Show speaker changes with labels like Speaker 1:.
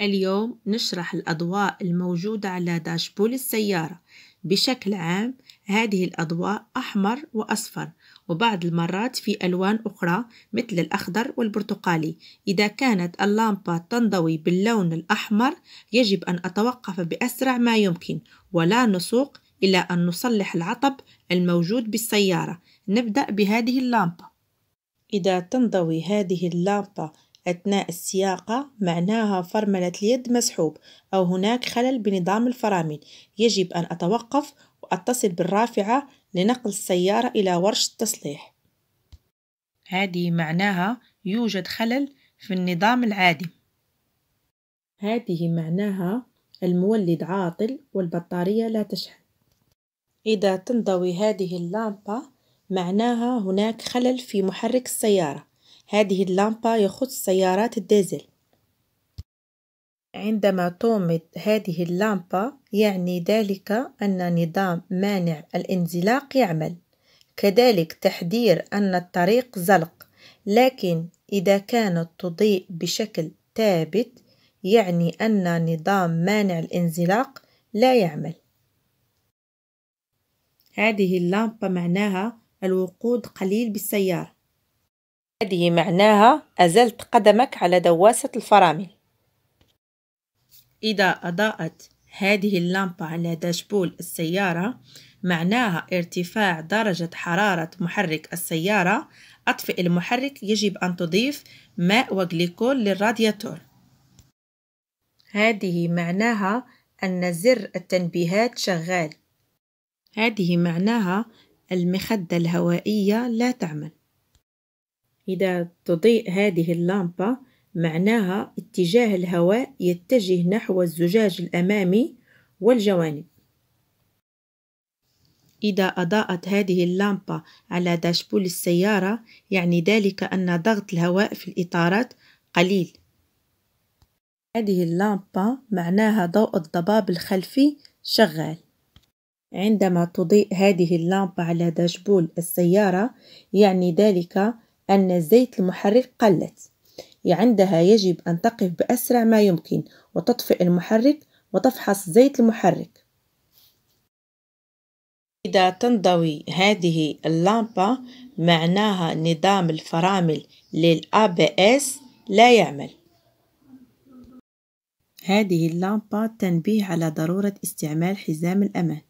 Speaker 1: اليوم نشرح الأضواء الموجودة على داشبول السيارة بشكل عام هذه الأضواء أحمر وأصفر وبعض المرات في ألوان أخرى مثل الأخضر والبرتقالي إذا كانت اللامبة تنضوي باللون الأحمر يجب أن أتوقف بأسرع ما يمكن ولا نسوق إلى أن نصلح العطب الموجود بالسيارة نبدأ بهذه اللامبة إذا تنضوي هذه اللامبة أثناء السياقة معناها فرملة اليد مسحوب أو هناك خلل بنظام الفرامل يجب أن أتوقف وأتصل بالرافعة لنقل السيارة إلى ورش التصليح هذه معناها يوجد خلل في النظام العادي هذه معناها المولد عاطل والبطارية لا تشحن إذا تنضوي هذه اللامبة معناها هناك خلل في محرك السيارة هذه اللامبة يخص سيارات الديزل عندما تومض هذه اللامبة يعني ذلك أن نظام مانع الانزلاق يعمل كذلك تحذير أن الطريق زلق لكن إذا كانت تضيء بشكل ثابت يعني أن نظام مانع الانزلاق لا يعمل هذه اللامبة معناها الوقود قليل بالسيارة هذه معناها أزلت قدمك على دواسة الفرامل إذا أضاءت هذه اللمبة على داشبول السيارة معناها ارتفاع درجة حرارة محرك السيارة أطفئ المحرك يجب أن تضيف ماء وغليكول للرادياتور هذه معناها أن زر التنبيهات شغال هذه معناها المخدة الهوائية لا تعمل إذا تضيء هذه اللامبة معناها اتجاه الهواء يتجه نحو الزجاج الأمامي والجوانب إذا أضاءت هذه اللامبة على داشبول السيارة يعني ذلك أن ضغط الهواء في الإطارات قليل هذه اللامبة معناها ضوء الضباب الخلفي شغال عندما تضيء هذه اللامبة على داشبول السيارة يعني ذلك أن زيت المحرك قلت يعني عندها يجب أن تقف بأسرع ما يمكن وتطفئ المحرك وتفحص زيت المحرك إذا تنضوي هذه اللامبة معناها نظام الفرامل ABS لا يعمل هذه اللامبة تنبيه على ضرورة استعمال حزام الأمان